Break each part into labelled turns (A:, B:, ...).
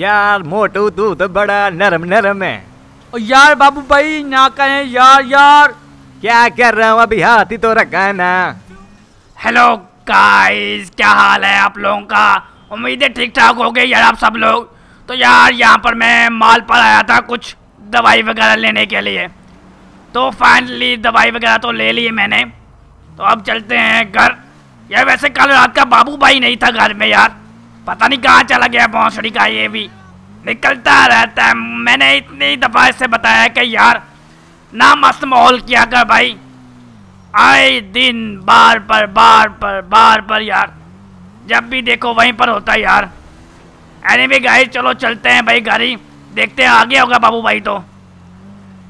A: यार मोटू तू तो बड़ा नरम नरम है और यार बाबू भाई ना कहें यार यार क्या कर रहा हूँ अभी हाथी तो रखा है ना हेलो गाइस क्या हाल है आप लोगों का
B: उम्मीद है ठीक ठाक हो गए यार आप सब लोग तो यार यहाँ पर मैं माल पर आया था कुछ दवाई वगैरह लेने के लिए तो फाइनली दवाई वगैरह तो ले ली मैंने तो अब चलते हैं घर यार वैसे कल रात का बाबू भाई नहीं था घर में यार पता नहीं कहाँ चला गया बांसुरी का ये भी निकलता रहता है मैंने इतनी दफ़ा इससे बताया कि यार ना मस्त माहौल किया कर भाई आए दिन बार पर बार पर बार पर यार जब भी देखो वहीं पर होता है यार अरे भी गाड़ी चलो चलते हैं भाई गाड़ी देखते हैं आगे होगा बाबू भाई तो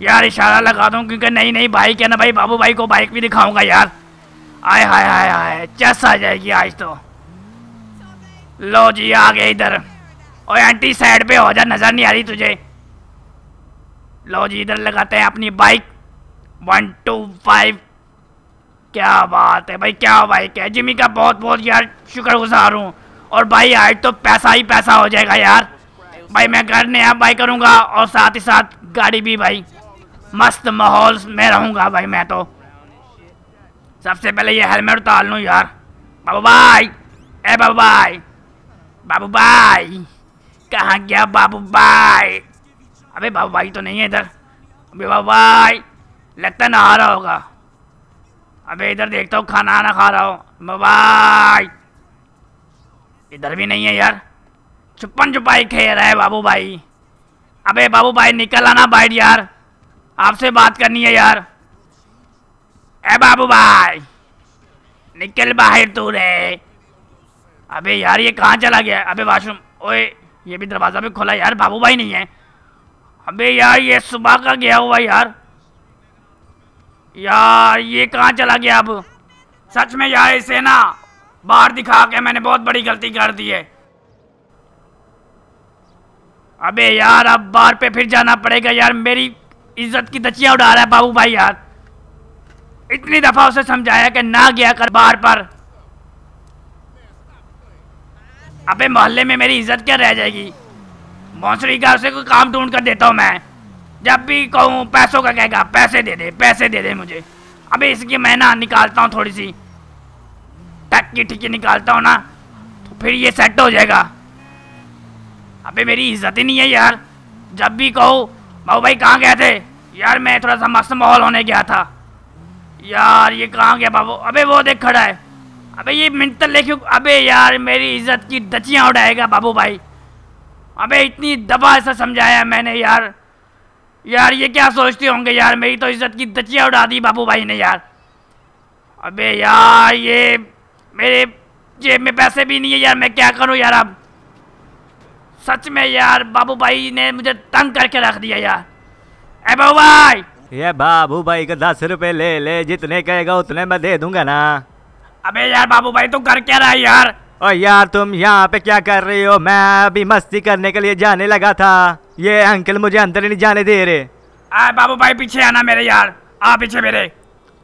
B: यार इशारा लगा दूँ क्योंकि नहीं नहीं बाइक है ना भाई बाबू भाई को बाइक भी दिखाऊंगा यार आए हाय हाय हाय चस आ जाएगी आज तो लो जी आ गए इधर और एंटी साइड पे हो जा नजर नहीं आ रही तुझे लो जी इधर लगाते हैं अपनी बाइक वन टू फाइव क्या बात है भाई क्या बाइक है जिमी का बहुत बहुत यार शुक्रगुजार हूँ और भाई आज तो पैसा ही पैसा हो जाएगा यार भाई मैं घर नया बाई करूँगा और साथ ही साथ गाड़ी भी भाई मस्त माहौल में रहूँगा भाई मैं तो सबसे पहले ये हेलमेट उतार लूँ यार बाबा भाई ए बाबा भाई बाबू भाई कहाँ गया बाबू भाई अबे बाबू भाई तो नहीं है इधर अबे बाबू भाई लगता ना आ रहा होगा अबे इधर देखता हूँ खाना ना खा रहा हो बाबाई इधर भी नहीं है यार छुपन छुपाई खेल रहा है बाबू भाई अबे बाबू भाई निकल आना बाइट यार आपसे बात करनी है यार ए बाबू भाई निकल बाहर तू रे अबे यार ये कहाँ चला गया अबे वाशरूम ओए ये भी दरवाज़ा भी खोला यार बाबू भाई नहीं है अबे यार ये सुबह का गया हुआ यार यार ये कहाँ चला गया अब सच में यार इसे ना बाहर दिखा के मैंने बहुत बड़ी गलती कर दी है अबे यार अब बाहर पे फिर जाना पड़ेगा यार मेरी इज्जत की दचिया उड़ा रहा है बाबू भाई यार इतनी दफ़ा उसे समझाया कि ना गया कर बाहर पर अबे मोहल्ले में मेरी इज्जत क्या रह जाएगी मौसरी का उसे कोई काम ढूंढ कर देता हूँ मैं जब भी कहूँ पैसों का कहेगा पैसे दे दे पैसे दे दे मुझे अबे इसकी मैं ना निकालता हूँ थोड़ी सी टक्की ठिक्की निकालता हूँ ना तो फिर ये सेट हो जाएगा अबे मेरी इज्जत ही नहीं है यार जब भी कहो बाबू भाई कहाँ गए थे यार मैं थोड़ा सा मस्त माहौल होने गया था यार ये कहाँ गया बाबू अबे वो देख खड़ा है अबे ये मिंटल लेके अबे यार मेरी इज्जत की दचियाँ उड़ाएगा बाबू भाई अबे इतनी दबा ऐसा समझाया मैंने यार यार ये क्या सोचते होंगे यार मेरी तो इज्जत की दचियाँ उड़ा दी बाबू भाई ने यार अबे यार ये मेरे जेब में पैसे भी नहीं है यार मैं क्या करूँ यार अब सच में यार बाबू भाई ने मुझे तंग करके रख दिया यार ए बाबू भाई
A: ये बाबू भाई का दस रुपए ले ले जितने कहेगा उतने मैं दे दूंगा ना अबे यार बाबू भाई तुम कर क्या रहा है यार और यार तुम यहाँ पे क्या कर रही हो मैं अभी मस्ती करने के लिए जाने लगा था ये अंकल मुझे अंदर नहीं जाने दे रहे
B: आए बाबू भाई पीछे आना मेरे यार आ पीछे मेरे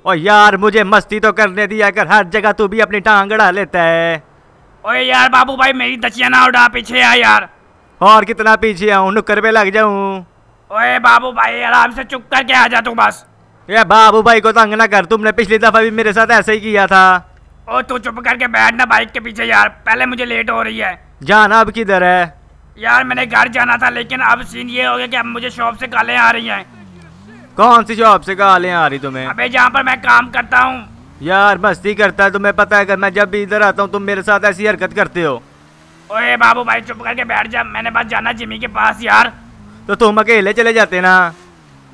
A: और यार मुझे मस्ती तो करने दिया कर हर जगह तू भी अपनी टांग अड़ा लेता है
B: ओए यार बाबू भाई मेरी दचिया ना उड़ा पीछे आ यार
A: और कितना पीछे आऊँ नुक्कर पे लग जाऊँ
B: ओए बाबू भाई आराम से चुप करके आ जा तू बस
A: ये बाबू भाई को तंग ना कर तुमने पिछली दफा भी मेरे साथ ऐसे ही किया था
B: ओ तू चुप करके बैठ ना बाइक के पीछे यार पहले मुझे लेट हो रही है
A: जाना अब किधर है
B: यार मैंने घर जाना था लेकिन अब सीन ये हो गया कि अब मुझे शॉप से काले आ रही हैं
A: कौन सी शॉप से कालें आ रही तुम्हें अबे
B: जहाँ पर मैं काम करता हूँ
A: यार मस्ती करता है तुम्हें पता है अगर मैं जब भी इधर आता हूँ तुम मेरे साथ ऐसी हरकत करते हो
B: ओए बाबू भाई चुप करके बैठ जा मैंने बस जाना जिमी के पास यार
A: तो तुम अकेले चले जाते ना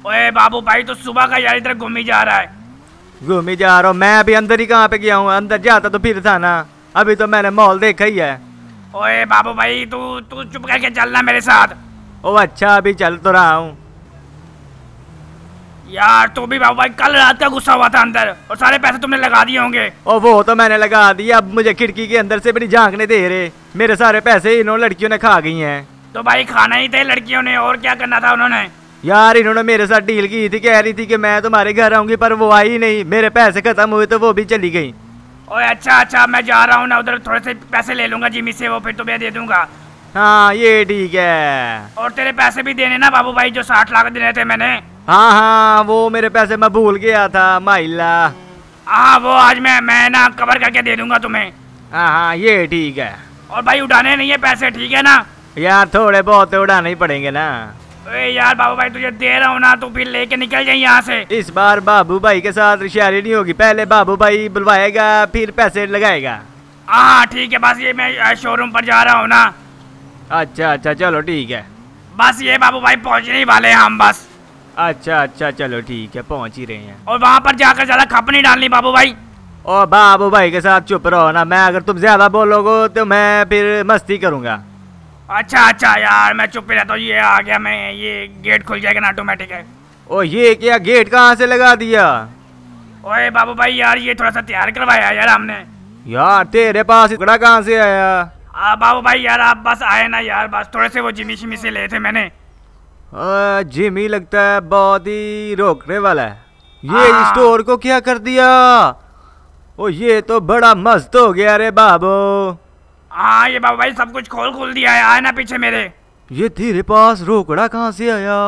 B: ओए बाबू भाई तो सुबह का यार इधर घूम ही जा रहा है
A: घूम ही जा रहा हूँ मैं अभी अंदर ही कहाँ पे गया हूँ अंदर जाता तो फिर था ना अभी तो मैंने मॉल देखा ही है
B: ओए बाबू भाई तू तू चुप करके चलना मेरे
A: साथ ओ अच्छा अभी चल तो रहा हूँ
B: यार तू भी बाबू भाई कल रात का गुस्सा हुआ था अंदर और सारे पैसे तुमने लगा दिए होंगे
A: ओ वो तो मैंने लगा दिए अब मुझे खिड़की के अंदर से भी झांकने दे रहे मेरे सारे पैसे इन्होंने लड़कियों ने खा गई हैं
B: तो भाई खाना ही थे लड़कियों ने और क्या करना था उन्होंने
A: यार इन्होंने मेरे साथ डील की थी कह रही थी कि मैं तुम्हारे घर आऊंगी पर वो आई नहीं मेरे पैसे खत्म हुए तो वो भी चली गई
B: ओए अच्छा अच्छा मैं जा रहा हूँ ना उधर थोड़े से पैसे ले लूंगा जिमी से वो फिर तुम्हें दे दूंगा
A: हाँ ये ठीक है
B: और तेरे पैसे भी देने ना बाबू भाई जो साठ लाख देने थे मैंने
A: हाँ हाँ वो मेरे पैसे मैं भूल गया था माइला
B: हाँ वो आज मैं मैं ना कवर करके दे दूंगा तुम्हें
A: हाँ हाँ ये ठीक है
B: और भाई उड़ाने नहीं है पैसे ठीक है ना
A: यार थोड़े बहुत तो उड़ाने ही पड़ेंगे ना
B: यार बाबू भाई तुझे दे रहा हूँ ना तू फिर लेके निकल जाए यहाँ से
A: इस बार बाबू भाई के साथ रिश्यारी नहीं होगी पहले बाबू भाई बुलवाएगा फिर पैसे लगाएगा
B: हाँ ठीक है बस ये मैं शोरूम पर जा रहा हूँ ना
A: अच्छा अच्छा चलो ठीक है
B: बस ये बाबू भाई पहुँचने वाले हैं हम बस
A: अच्छा अच्छा चलो ठीक है पहुँच ही रहे हैं
B: और वहाँ पर जाकर ज्यादा खप नहीं डालनी बाबू भाई
A: ओ बाबू भाई के साथ चुप रहो ना मैं अगर तुम ज्यादा बोलोगे तो मैं फिर मस्ती करूँगा
B: अच्छा अच्छा यार मैं चुप ही रहता हूँ ये आ गया मैं ये गेट खुल जाएगा ना ऑटोमेटिक है
A: ओ ये क्या गेट कहाँ से लगा दिया
B: ओए बाबू भाई यार ये थोड़ा सा तैयार करवाया यार हमने
A: यार तेरे पास इकड़ा कहाँ से आया
B: आ बाबू भाई यार आप बस आए ना यार बस थोड़े से वो जिमी शिमी से ले थे मैंने
A: जिमी लगता है बहुत ही रोकने वाला है ये हाँ। स्टोर को क्या कर दिया ओ ये तो बड़ा मस्त हो गया रे बाबू
B: हाँ ये बाबा भाई सब कुछ खोल खोल दिया है ना पीछे मेरे
A: ये तेरे पास रोकड़ा कहाँ से आया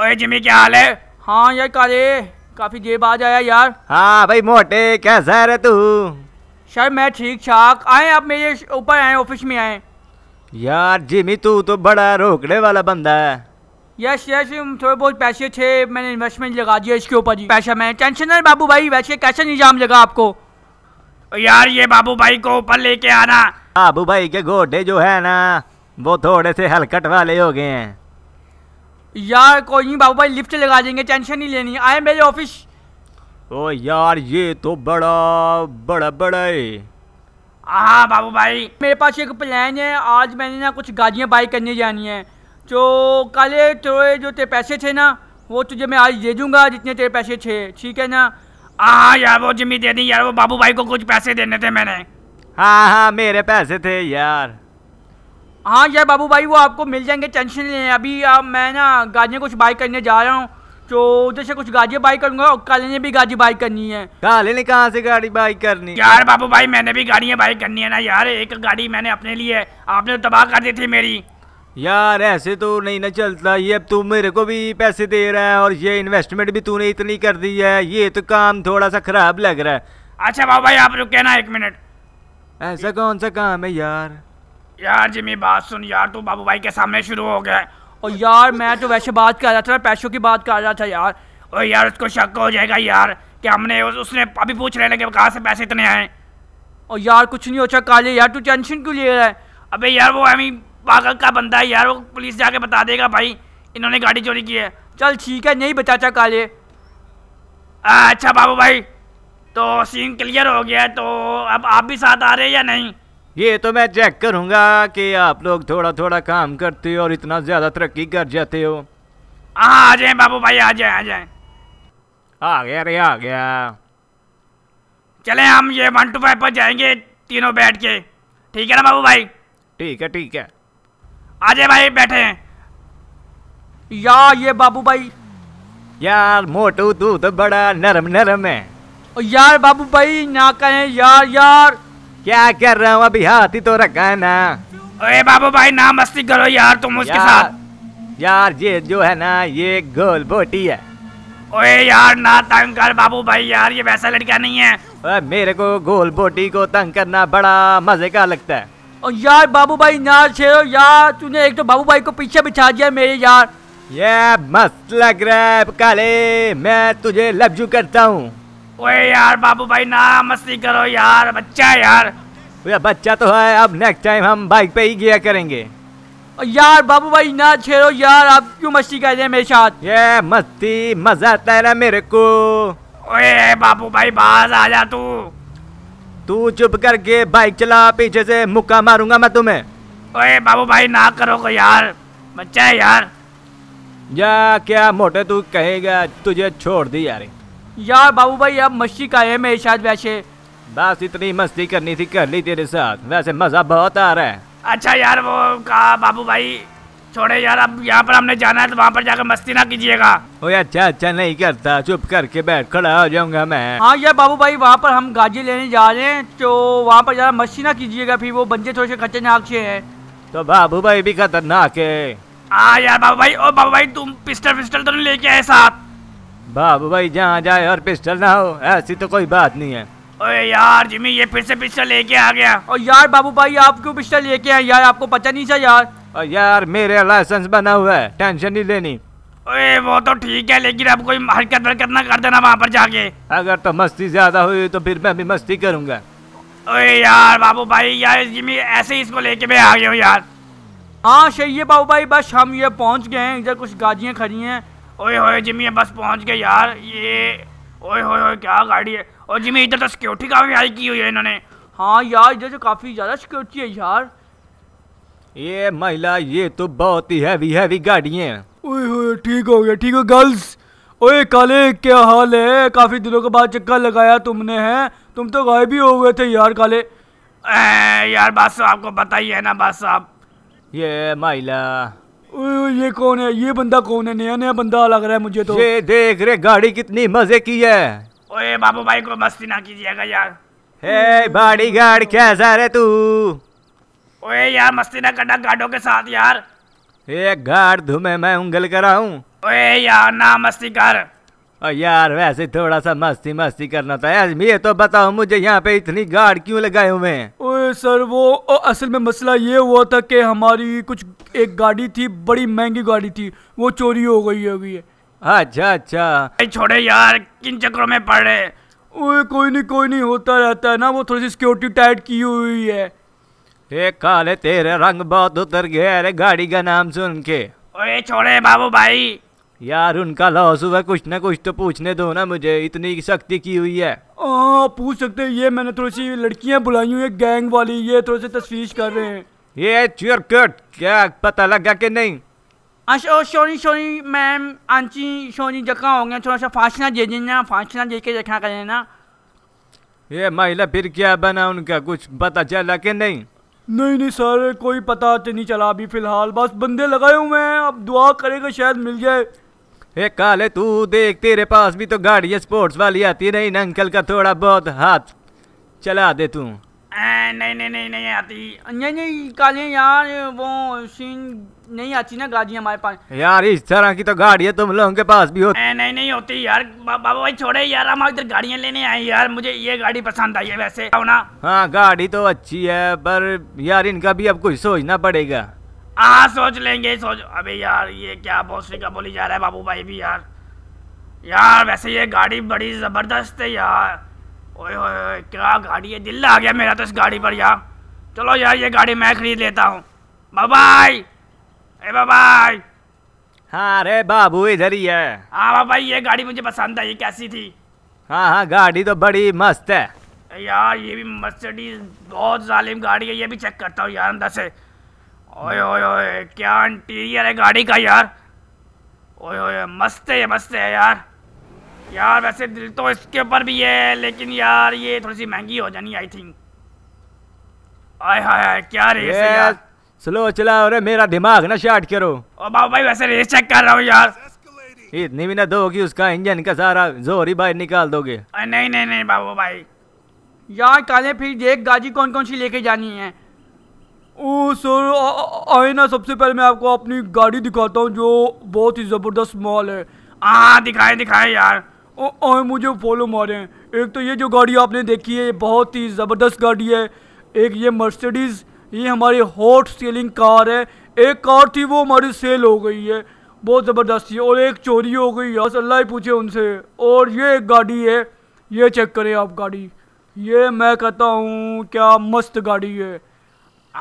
B: ओए जिमी क्या हाल है हाँ यार
C: काले काफी देर बाद आया यार
A: हाँ भाई मोटे कैसा है तू
C: सर मैं ठीक ठाक आए आप मेरे ऊपर आए ऑफिस में आए
A: यार जिमी तू तो बड़ा रोकड़े वाला बंदा है
B: यस यस थोड़े बहुत पैसे थे मैंने इन्वेस्टमेंट लगा दिया इसके ऊपर जी पैसा मैं टेंशन है बाबू भाई वैसे कैसे निजाम लगा आपको यार ये बाबू भाई को ऊपर लेके आना
A: बाबू भाई के गोडे जो है ना वो थोड़े से हलकट वाले हो गए हैं
B: यार कोई नहीं बाबू भाई लिफ्ट लगा देंगे टेंशन नहीं लेनी आए मेरे ऑफिस
A: ओ यार ये तो बड़ा बड़ा बड़ा है
B: हाँ बाबू भाई मेरे पास एक प्लान है आज मैंने ना कुछ गाड़ियाँ बाई करने जानी है तो कल तेरे जो तेरे पैसे थे ना वो तुझे मैं आज दे दूँगा जितने तेरे पैसे थे ठीक है ना हाँ यार वो जिम्मी दे दी यार वो बाबू भाई को कुछ पैसे देने थे मैंने
A: हाँ हाँ मेरे पैसे थे यार
B: हाँ यार बाबू भाई वो आपको मिल जाएंगे टेंशन नहीं है अभी आप मैं ना गाजियाँ कुछ बाई करने जा रहा हूँ तो उधर से कुछ गाजियाँ बाई करूँगा और काले ने भी गाजी बाई करनी है
A: काले ने कहाँ से गाड़ी बाई करनी यार बाबू भाई
B: मैंने भी गाड़ियाँ बाई करनी है ना यार एक गाड़ी मैंने अपने लिए आपने तो तबाह कर दी थी मेरी
A: यार ऐसे तो नहीं ना चलता ये अब तू मेरे को भी पैसे दे रहा है और ये इन्वेस्टमेंट भी तूने इतनी कर दी है ये तो काम थोड़ा सा खराब लग रहा है अच्छा बाबू भाई आप रुके ना एक मिनट ऐसा कौन सा काम है यार
B: यार जिमी बात सुन यार तू बाबू भाई के सामने शुरू हो गया और यार मैं तो वैसे बात कर रहा था पैसों की बात कर रहा था यार और यार उसको शक हो जाएगा यार कि हमने उस, उसने अभी पूछ रहे कहाँ से पैसे इतने आए और यार कुछ नहीं हो काले यार तू टेंशन क्यों ले रहा है अबे यार वो अभी पागल का बंदा है यार वो पुलिस जाके बता देगा भाई इन्होंने गाड़ी चोरी की है चल ठीक है नहीं बचाचा काले अच्छा बाबू भाई तो सीन क्लियर हो गया तो अब आप भी साथ आ रहे हैं या नहीं
A: ये तो मैं चेक करूंगा कि आप लोग थोड़ा थोड़ा काम करते हो और इतना ज़्यादा तरक्की कर जाते हो
B: हाँ आ जाए बाबू भाई आ जाए आ जाए
A: आ गया रे आ गया
B: चले हम ये वन टू फाइव पर जाएंगे तीनों बैठ के ठीक है ना बाबू भाई
A: ठीक है ठीक है
B: आजे
C: भाई बैठे या ये बाबू भाई
A: यार मोटू तू तो बड़ा नरम नरम है
C: यार बाबू भाई ना कहे यार यार
A: क्या कर रहा हूँ अभी हाथ ही तो रखा है ना
B: अरे बाबू भाई ना मस्ती करो यार तुम उसके यार, साथ
A: यार ये जो है ना ये गोल बोटी है
B: ओए यार ना
A: तंग कर बाबू भाई यार ये वैसा लड़का नहीं है मेरे को गोल बोटी को तंग करना बड़ा मजे का लगता है और यार बाबू भाई ना से यार तूने एक तो बाबू भाई को पीछे बिछा दिया मेरे यार ये मस्त लग रहा है काले मैं तुझे लबजू करता हूँ
B: ओए यार बाबू भाई ना मस्ती करो यार बच्चा यार
A: ओए बच्चा तो है अब नेक्स्ट टाइम हम बाइक पे ही गया करेंगे और यार बाबू भाई ना छेड़ो यार आप क्यों मस्ती कर रहे हैं मेरे साथ ये मस्ती मजा आता है ना मेरे को ओए बाबू भाई बाज आ जा तू तू चुप करके बाइक चला पीछे से मुक्का मारूंगा मैं तुम्हें ओए बाबू भाई ना को यार बच्चा है यार या क्या मोटे तू कहेगा तुझे छोड़ दी यार यार बाबू भाई अब मस्ती का है मेरे साथ वैसे बस इतनी मस्ती करनी थी कर ली तेरे साथ वैसे मजा बहुत आ रहा है
B: अच्छा यार वो कहा बाबू भाई छोड़े यार अब यहाँ पर हमने जाना है तो वहाँ पर जाकर मस्ती ना कीजिएगा
A: अच्छा अच्छा नहीं करता चुप करके बैठ खड़ा हो जाऊंगा मैं हाँ
C: यार बाबू भाई वहाँ पर हम गाजी लेने जा रहे हैं तो वहाँ पर जरा मस्ती ना कीजिएगा फिर वो बंजे थोड़े से खतरनाक से है
A: तो बाबू भाई भी खतरनाक है
B: हाँ यार बाबू भाई ओ बाबू भाई तुम पिस्टल पिस्टल तो नहीं लेके आए साथ
A: बाबू भाई जहाँ जाए और पिस्टल ना हो ऐसी तो कोई बात नहीं है
B: ओए यार जिमी ये फिर से पिस्टल लेके
C: आ गया और यार बाबू भाई आप क्यों पिस्टल लेके आए यार आपको पता नहीं था यार और यार मेरे लाइसेंस बना हुआ है टेंशन नहीं लेनी
B: ओए वो तो ठीक है लेकिन अब कोई हरकत
A: वरकत ना कर देना वहाँ पर जाके अगर तो मस्ती ज्यादा हुई तो फिर मैं भी मस्ती करूँगा
B: ओए यार बाबू भाई यार ऐसे ही इसको लेके मैं आ गया हूँ यार हाँ सही है बाबू भाई बस हम ये पहुँच गए हैं इधर कुछ गाड़ियाँ खड़ी हैं ओए होए जिमी बस पहुँच गए यार ये ओए होए होए क्या गाड़ी है और जिमी इधर तो सिक्योरिटी काफ़ी हाई की हुई है इन्होंने
C: हाँ यार इधर तो काफ़ी ज़्यादा सिक्योरिटी है यार
A: ये महिला ये तो बहुत ही हैवी हैवी गाड़ियाँ
C: ठीक हो गया ठीक हो गर्ल्स ओए काले क्या हाल है काफ़ी दिनों के बाद चक्कर लगाया तुमने हैं तुम तो गायब ही हो गए थे यार काले
B: ए, यार बात साहब तो आपको बताइए ना बात साहब ये
C: महिला ये कौन है ये बंदा कौन है नया नया बंदा लग रहा है मुझे तो ये देख रे गाड़ी कितनी मजे की है
B: ओए बाबू भाई को मस्ती ना कीजिएगा यार
C: हे बाड़ी
A: गाड़ क्या जा रहे तू
B: ओए यार मस्ती ना करना गार्डों के साथ यार
A: एक गार्ड धुमे मैं उंगल कराऊं
B: ओए यार ना मस्ती कर
A: और यार वैसे थोड़ा सा मस्ती मस्ती करना था यार ये तो बताओ मुझे यहाँ पे इतनी गार्ड क्यों लगाए हुए हैं
C: ओए सर वो ओ, असल में मसला ये हुआ था कि हमारी कुछ एक गाड़ी थी बड़ी महंगी गाड़ी थी वो चोरी हो गई अभी
A: अच्छा अच्छा
C: छोड़े यार
B: किन चक्रों में पड़े
C: ओए कोई नहीं कोई नहीं होता रहता है ना वो थोड़ी सी सिक्योरिटी टाइट की हुई है ए काले तेरे रंग बहुत उतर गए अरे गाड़ी का
A: नाम सुन के
C: ओए छोड़े बाबू भाई
A: यार उनका लॉस हुआ कुछ ना कुछ तो पूछने दो ना मुझे इतनी सख्ती की हुई है आ,
C: हाँ, पूछ सकते हैं ये मैंने थोड़ी सी लड़कियां बुलाई हुई है गैंग वाली ये थोड़ी सी तस्वीर कर रहे हैं ये चोर कट क्या पता लगा कि नहीं
B: अच्छा सोनी सोनी मैम आंची सोनी जगह होंगे थोड़ा सा फांसना दे देना फांसना दे के रखा कर ना
A: ये महिला फिर क्या बना उनका
C: कुछ पता चला कि नहीं नहीं नहीं सर कोई पता तो नहीं चला अभी फ़िलहाल बस बंदे लगाए हुए हैं अब दुआ करेगा शायद मिल जाए ए काले तू देख तेरे पास
A: भी तो गाड़ी स्पोर्ट्स वाली आती नहीं ना अंकल का थोड़ा बहुत हाथ चला दे तू
B: नहीं नहीं नहीं नहीं, नहीं आती नहीं नहीं काले यार वो सीन नहीं आती ना गाड़ी हमारे पास
A: यार इस तरह की तो गाड़ी है तुम लोगों के पास भी होती नहीं
B: नहीं होती यार बा, बाबा भाई छोड़े यार हम इधर गाड़ियाँ लेने आए यार मुझे ये गाड़ी पसंद आई है वैसे ना
A: हाँ गाड़ी तो अच्छी है पर यार इनका भी अब कुछ सोचना पड़ेगा
B: हाँ सोच लेंगे सोच अभी यार ये क्या भोसड़ी का बोली जा रहा है बाबू भाई भी यार यार वैसे ये गाड़ी बड़ी जबरदस्त है यार ओए ओए ओए क्या गाड़ी है दिल आ गया मेरा तो इस गाड़ी पर यार चलो यार ये गाड़ी मैं खरीद लेता हूँ बाबाई अरे बाबाई
A: हाँ अरे बाबू इधर ही है हाँ बाबा
B: ये गाड़ी मुझे पसंद आई कैसी थी
A: हाँ हाँ गाड़ी तो बड़ी मस्त है
B: यार ये भी मर्सिडीज बहुत जालिम गाड़ी है ये भी चेक करता हूँ यार अंदर से ओए ओए ओए क्या इंटीरियर है गाड़ी का यार ओए ओए मस्त है मस्त है यार यार वैसे दिल तो इसके ऊपर भी है लेकिन यार ये थोड़ी सी महंगी हो जानी आई थिंक आय हाय हाय क्या रेस है यार
A: स्लो चला अरे मेरा दिमाग ना शार्ट करो
B: ओ बाबू भाई वैसे रेस चेक कर रहा हूँ यार
A: इतनी भी ना दोगी उसका इंजन का सारा जोर ही बाहर निकाल दोगे
C: नहीं नहीं नहीं, नहीं बाबू भाई यार काले फिर देख गाजी कौन कौन सी लेके जानी है ओ सर आए ना सबसे पहले मैं आपको अपनी गाड़ी दिखाता हूँ जो बहुत ही ज़बरदस्त मॉल है हाँ दिखाए दिखाए यार आए मुझे फॉलो मारे हैं एक तो ये जो गाड़ी आपने देखी है ये बहुत ही ज़बरदस्त गाड़ी है एक ये मर्सिडीज़ ये हमारी हॉट सेलिंग कार है एक कार थी वो हमारी सेल हो गई है बहुत ज़बरदस्त थी और एक चोरी हो गई यार अल्लाह ही पूछे उनसे और ये एक गाड़ी है ये चेक करें आप गाड़ी ये मैं कहता हूँ क्या मस्त गाड़ी है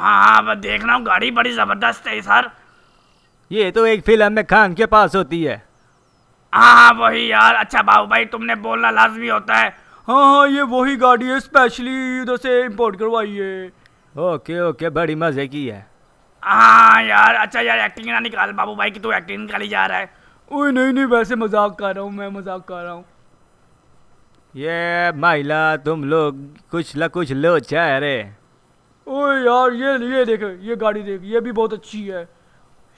B: हाँ मैं देख रहा हूँ गाड़ी बड़ी ज़बरदस्त है सर
A: ये तो एक फिल्म में खान के पास होती है
B: हाँ वही यार अच्छा बाबू भाई तुमने बोलना लाजमी होता है
A: हाँ हाँ ये वही गाड़ी है स्पेशली उधर से इम्पोर्ट करवाई है ओके ओके बड़ी मज़े की है
B: हाँ यार अच्छा यार एक्टिंग ना निकाल बाबू भाई की तू एक्टिंग निकाली जा रहा है
C: ओए नहीं नहीं वैसे मजाक कर रहा हूँ मैं मजाक कर रहा हूँ
A: ये महिला तुम लोग कुछ ला कुछ लो चाह रहे
C: ओए यार ये ये देखो ये गाड़ी देख ये भी बहुत अच्छी है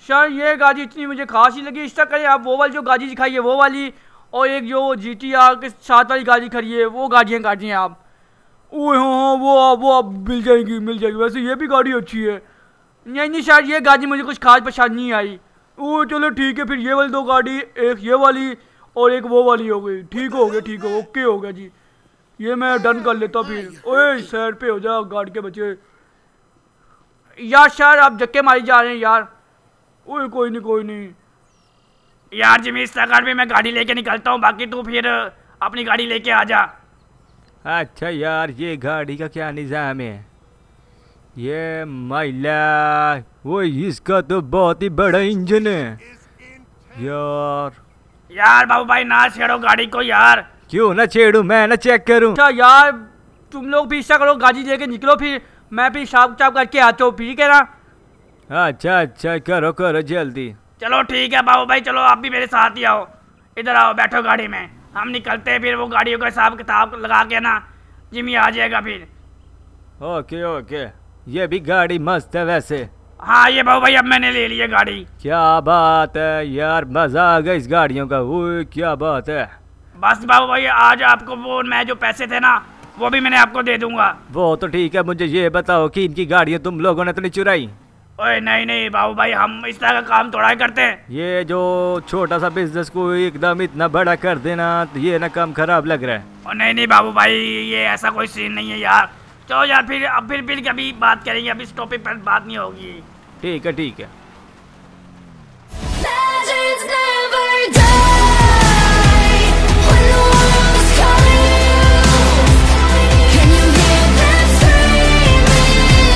C: सर ये गाड़ी इतनी मुझे खास ही लगी इस तरह करिए आप वो वाली जो गाड़ी दिखाई है वो वाली और एक जो जी टी आर के साथ वाली गाड़ी खड़ी है वो गाड़ियाँ हैं आप ओह हाँ हाँ वो वो आप मिल जाएगी मिल जाएगी वैसे ये भी गाड़ी अच्छी है नहीं नहीं शायद ये गाड़ी मुझे कुछ खास पसंद नहीं आई ओह चलो ठीक है फिर ये वाली दो गाड़ी एक ये वाली और एक वो वाली हो गई ठीक हो गया ठीक है ओके हो गया जी ये मैं डन कर लेता फिर ओए सैड पे हो जा गाड़ी के बच्चे यार सर आप धक्के मारी जा रहे हैं यार ओए कोई नहीं कोई नहीं
B: यार जिमी इस अगर भी मैं गाड़ी लेके निकलता हूँ बाकी तू फिर अपनी गाड़ी लेके आ जा
A: अच्छा यार ये गाड़ी का क्या निज़ाम है ये महिला वो इसका तो बहुत ही बड़ा इंजन है यार
B: यार बाबू भाई ना छेड़ो गाड़ी
C: को यार क्यों ना छेड़ू मैं ना चेक करूँ अच्छा यार तुम लोग भी ऐसा करो गाड़ी लेके निकलो फिर मैं भी साफ चाप करके आता हूँ ठीक है ना
A: अच्छा अच्छा करो करो जल्दी
B: चलो ठीक है बाबू भाई चलो आप भी मेरे साथ ही आओ इधर आओ बैठो गाड़ी में हम निकलते हैं फिर वो गाड़ियों का हिसाब किताब लगा के ना जिमी आ जाएगा फिर
A: ओके ओके ये भी गाड़ी मस्त है वैसे
B: हाँ ये बाबू भाई अब मैंने ले लिया गाड़ी
A: क्या बात है यार मजा आ गया इस गाड़ियों का वो क्या बात है
B: बस बाबू भाई आज आपको वो मैं जो पैसे थे ना वो भी मैंने आपको दे दूंगा
A: वो तो ठीक है मुझे ये बताओ कि इनकी गाड़ियाँ तुम लोगों ने तो नहीं चुराई
B: ओए नहीं नहीं बाबू भाई हम इस तरह का काम थोड़ा ही करते हैं
A: ये जो छोटा सा बिजनेस को एकदम इतना बड़ा कर देना तो ये ना काम खराब लग रहा है
B: और नहीं नहीं बाबू भाई ये ऐसा कोई सीन नहीं है यार चलो तो यार फिर अब फिर फिर कभी बात करेंगे अभी इस टॉपिक पर बात नहीं होगी
A: ठीक है ठीक है